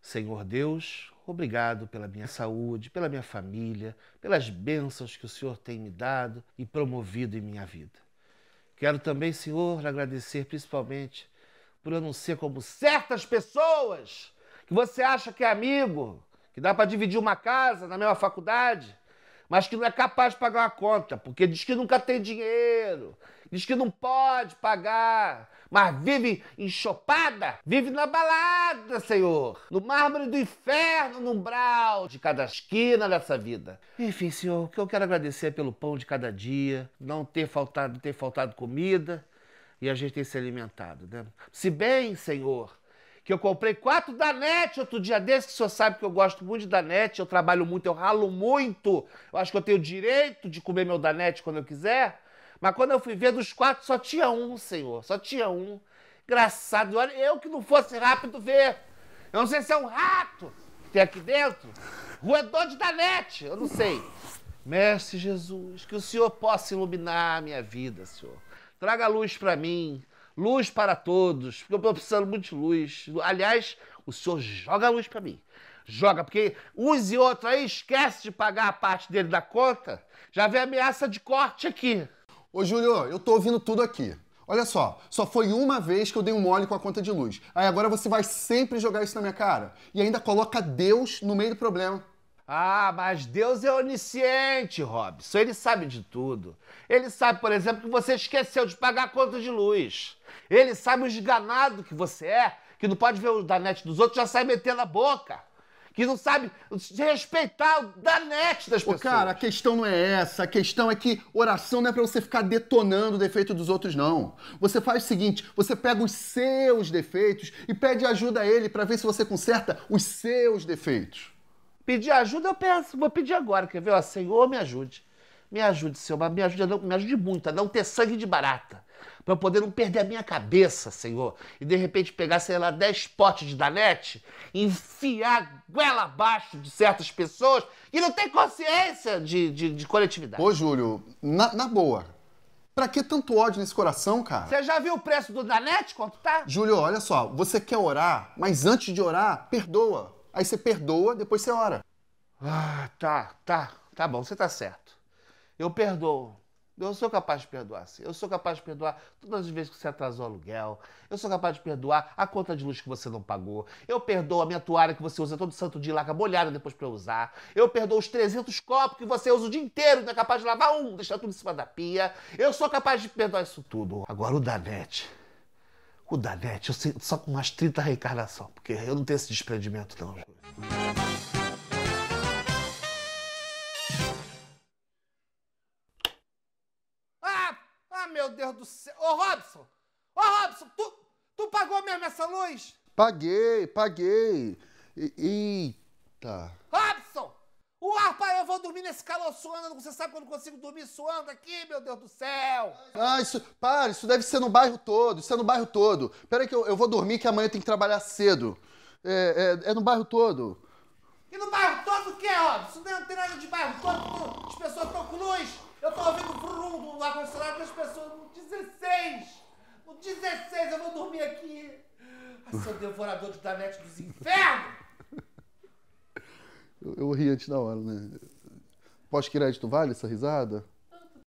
Senhor Deus, obrigado pela minha saúde, pela minha família, pelas bênçãos que o Senhor tem me dado e promovido em minha vida. Quero também, Senhor, agradecer principalmente por eu não ser como certas pessoas que você acha que é amigo, que dá para dividir uma casa na mesma faculdade, mas que não é capaz de pagar a conta, porque diz que nunca tem dinheiro, diz que não pode pagar, mas vive enxopada, vive na balada, Senhor, no mármore do inferno, no umbral de cada esquina dessa vida. Enfim, Senhor, o que eu quero agradecer é pelo pão de cada dia, não ter faltado, ter faltado comida e a gente ter se alimentado, né? Se bem, Senhor, que eu comprei quatro da NET outro dia desse, que o senhor sabe que eu gosto muito de Danete, eu trabalho muito, eu ralo muito. Eu acho que eu tenho o direito de comer meu Danete quando eu quiser. Mas quando eu fui ver, dos quatro só tinha um, senhor, só tinha um. Engraçado, olha, eu que não fosse rápido ver. Eu não sei se é um rato que tem aqui dentro, roedor é de Danete, eu não sei. Mestre Jesus, que o Senhor possa iluminar a minha vida, Senhor. Traga luz para mim, Luz para todos, porque eu estou precisando muito de luz. Aliás, o senhor joga a luz para mim. Joga, porque use outro aí, esquece de pagar a parte dele da conta. Já vem ameaça de corte aqui. Ô, Júlio, eu tô ouvindo tudo aqui. Olha só, só foi uma vez que eu dei um mole com a conta de luz. Aí agora você vai sempre jogar isso na minha cara. E ainda coloca Deus no meio do problema. Ah, mas Deus é onisciente, Robson. Ele sabe de tudo. Ele sabe, por exemplo, que você esqueceu de pagar a conta de luz. Ele sabe o esganado que você é, que não pode ver o danete dos outros, já sai metendo a boca. Que não sabe respeitar o danete das pessoas. Ô, cara, a questão não é essa. A questão é que oração não é pra você ficar detonando o defeito dos outros, não. Você faz o seguinte: você pega os seus defeitos e pede ajuda a ele para ver se você conserta os seus defeitos. Pedir ajuda eu peço, vou pedir agora, quer ver? Ó, Senhor, me ajude. Me ajude, Senhor, mas me ajude, não, me ajude muito a não ter sangue de barata. Para eu poder não perder a minha cabeça, Senhor. E de repente pegar, sei lá, 10 potes de Danete, enfiar goela abaixo de certas pessoas e não ter consciência de, de, de coletividade. Ô, Júlio, na, na boa, Pra que tanto ódio nesse coração, cara? Você já viu o preço do Danete quanto tá? Júlio, olha só, você quer orar, mas antes de orar, perdoa. Aí você perdoa, depois você ora. Ah, tá, tá, tá bom, você tá certo. Eu perdoo. Eu sou capaz de perdoar. Sim. Eu sou capaz de perdoar todas as vezes que você atrasou o aluguel. Eu sou capaz de perdoar a conta de luz que você não pagou. Eu perdoo a minha toalha que você usa todo santo dia e larga molhada depois pra eu usar. Eu perdoo os 300 copos que você usa o dia inteiro e não é capaz de lavar um, deixar tudo em cima da pia. Eu sou capaz de perdoar isso tudo. Agora o Danete. O Danete, eu sinto só com umas 30 reencarnação, porque eu não tenho esse desprendimento, não. Ah! Ah, meu Deus do céu! Ô, Robson! Ô, Robson, tu, tu pagou mesmo essa luz? Paguei, paguei. E, eita! vou dormir nesse calor suando, você sabe quando eu consigo dormir suando aqui, meu Deus do céu! Ah, isso, para, isso deve ser no bairro todo, isso é no bairro todo. Peraí que eu, eu vou dormir que amanhã eu tenho que trabalhar cedo. É, é, é no bairro todo. E no bairro todo o que ó? Isso não tem nada de bairro todo, as pessoas estão com luz. Eu tô ouvindo brum do ar-condicionado das pessoas no 16. No 16 eu vou dormir aqui. Ai, seu devorador de planetas dos infernos! Eu, eu ri antes da hora, né? Pós-crédito vale essa risada?